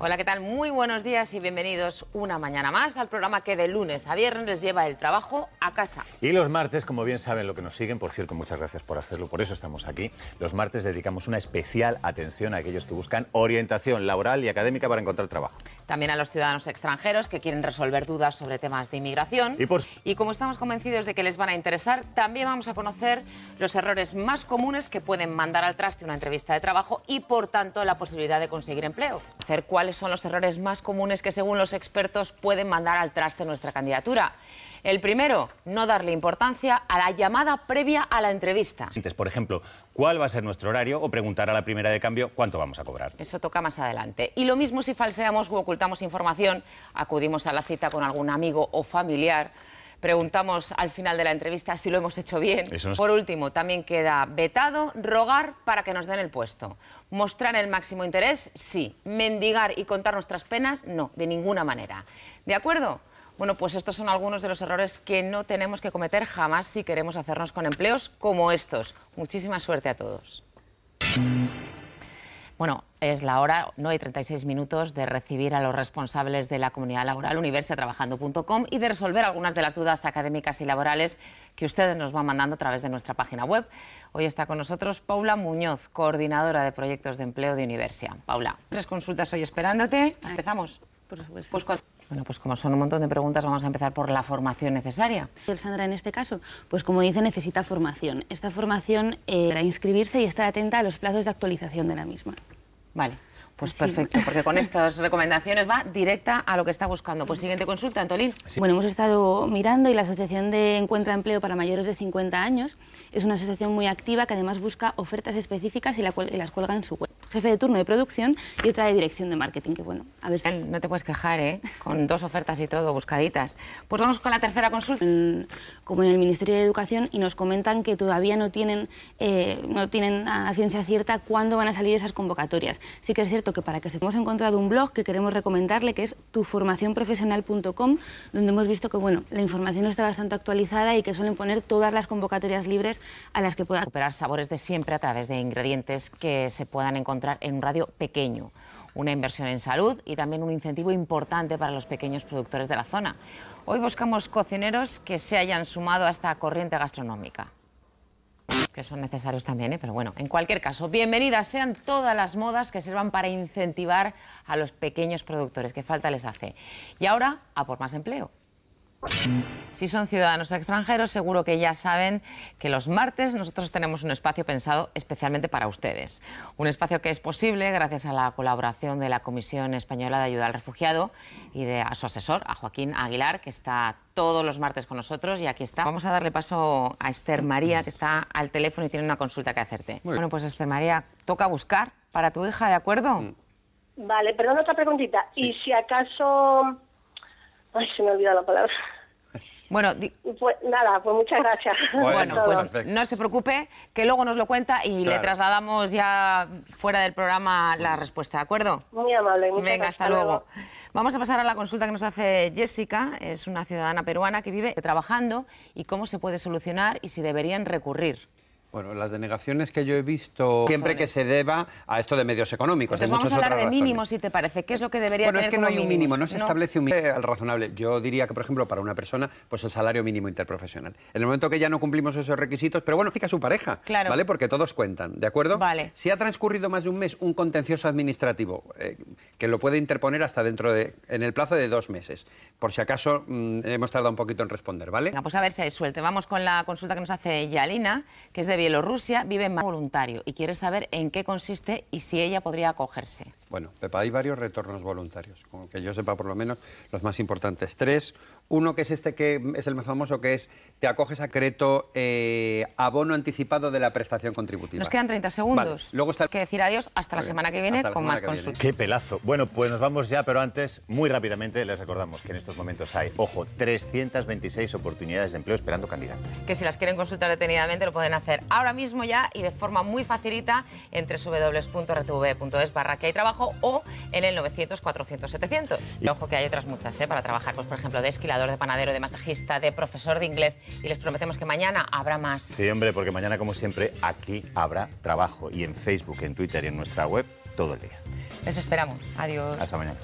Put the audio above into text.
Hola, ¿qué tal? Muy buenos días y bienvenidos una mañana más al programa que de lunes a viernes les lleva el trabajo a casa. Y los martes, como bien saben lo que nos siguen, por cierto, muchas gracias por hacerlo, por eso estamos aquí. Los martes dedicamos una especial atención a aquellos que buscan orientación laboral y académica para encontrar trabajo. También a los ciudadanos extranjeros que quieren resolver dudas sobre temas de inmigración. Y, y como estamos convencidos de que les van a interesar, también vamos a conocer los errores más comunes que pueden mandar al traste una entrevista de trabajo y, por tanto, la posibilidad de conseguir empleo. Hacer cuál cuáles son los errores más comunes que, según los expertos, pueden mandar al traste nuestra candidatura. El primero, no darle importancia a la llamada previa a la entrevista. Por ejemplo, ¿cuál va a ser nuestro horario? O preguntar a la primera de cambio cuánto vamos a cobrar. Eso toca más adelante. Y lo mismo si falseamos u ocultamos información, acudimos a la cita con algún amigo o familiar Preguntamos al final de la entrevista si lo hemos hecho bien. Por último, también queda vetado rogar para que nos den el puesto. Mostrar el máximo interés, sí. Mendigar y contar nuestras penas, no, de ninguna manera. ¿De acuerdo? Bueno, pues estos son algunos de los errores que no tenemos que cometer jamás si queremos hacernos con empleos como estos. Muchísima suerte a todos. Bueno, es la hora, no hay 36 minutos, de recibir a los responsables de la comunidad laboral universiatrabajando.com y de resolver algunas de las dudas académicas y laborales que ustedes nos van mandando a través de nuestra página web. Hoy está con nosotros Paula Muñoz, coordinadora de proyectos de empleo de Universia. Paula, tres consultas hoy esperándote. Empezamos. Pues bueno, pues como son un montón de preguntas, vamos a empezar por la formación necesaria. Sandra, en este caso, pues como dice, necesita formación. Esta formación eh, para inscribirse y estar atenta a los plazos de actualización de la misma. Vale. Pues perfecto, porque con estas recomendaciones va directa a lo que está buscando. Pues siguiente consulta, Antolín. Bueno, hemos estado mirando y la Asociación de Encuentra Empleo para Mayores de 50 años es una asociación muy activa que además busca ofertas específicas y, la y las cuelga en su web jefe de turno de producción y otra de dirección de marketing, que bueno, a ver No te puedes quejar, ¿eh? Con dos ofertas y todo, buscaditas. Pues vamos con la tercera consulta. Como en el Ministerio de Educación y nos comentan que todavía no tienen, eh, no tienen a ciencia cierta cuándo van a salir esas convocatorias. Sí que es cierto que para que se... Hemos encontrado un blog que queremos recomendarle, que es tuformacionprofesional.com, donde hemos visto que, bueno, la información está bastante actualizada y que suelen poner todas las convocatorias libres a las que puedan... ...operar sabores de siempre a través de ingredientes que se puedan encontrar en un radio pequeño. Una inversión en salud y también un incentivo importante para los pequeños productores de la zona. Hoy buscamos cocineros que se hayan sumado a esta corriente gastronómica que son necesarios también, ¿eh? pero bueno, en cualquier caso, bienvenidas sean todas las modas que sirvan para incentivar a los pequeños productores, que falta les hace. Y ahora, a por más empleo. Si son ciudadanos extranjeros, seguro que ya saben que los martes nosotros tenemos un espacio pensado especialmente para ustedes. Un espacio que es posible gracias a la colaboración de la Comisión Española de Ayuda al Refugiado y de su asesor, a Joaquín Aguilar, que está todos los martes con nosotros y aquí está. Vamos a darle paso a Esther María, que está al teléfono y tiene una consulta que hacerte. Bueno, pues Esther María, toca buscar para tu hija, ¿de acuerdo? Vale, perdón, otra preguntita. ¿Y si acaso Ay, se me olvida la palabra. Bueno, pues nada, pues muchas gracias. Bueno, pues no se preocupe, que luego nos lo cuenta y le trasladamos ya fuera del programa la respuesta, ¿de acuerdo? Muy amable, muchas Venga, hasta luego. Vamos a pasar a la consulta que nos hace Jessica, es una ciudadana peruana que vive trabajando y cómo se puede solucionar y si deberían recurrir. Bueno, las denegaciones que yo he visto siempre que se deba a esto de medios económicos. vamos a hablar de mínimos, si te parece. ¿Qué es lo que debería Bueno, es que no hay un mínimo, no se establece un mínimo al razonable. Yo diría que, por ejemplo, para una persona, pues el salario mínimo interprofesional. En el momento que ya no cumplimos esos requisitos, pero bueno, a su pareja, claro. ¿vale? Porque todos cuentan, ¿de acuerdo? Vale. Si ha transcurrido más de un mes un contencioso administrativo, eh, que lo puede interponer hasta dentro de, en el plazo de dos meses, por si acaso mm, hemos tardado un poquito en responder, ¿vale? vamos pues a ver si hay suelte. Vamos con la consulta que nos hace Yalina, que es de Bielorrusia vive en voluntario y quiere saber en qué consiste y si ella podría acogerse. Bueno, Pepa, hay varios retornos voluntarios, como que yo sepa por lo menos los más importantes. Tres, uno que es este que es el más famoso, que es te acoges a Creto eh, abono anticipado de la prestación contributiva. Nos quedan 30 segundos. Luego está... que decir adiós hasta la semana que viene con más consultas. Qué pelazo. Bueno, pues nos vamos ya, pero antes, muy rápidamente, les recordamos que en estos momentos hay, ojo, 326 oportunidades de empleo esperando candidatos. Que si las quieren consultar detenidamente lo pueden hacer ahora mismo ya y de forma muy facilita en www.rtv.es barra que hay trabajo o en el 900 400 700. Y ojo que hay otras muchas ¿eh? para trabajar, pues por ejemplo de esquilador, de panadero, de masajista, de profesor de inglés y les prometemos que mañana habrá más. Sí, hombre, porque mañana como siempre aquí habrá trabajo y en Facebook, en Twitter y en nuestra web todo el día. Les esperamos. Adiós. Hasta mañana.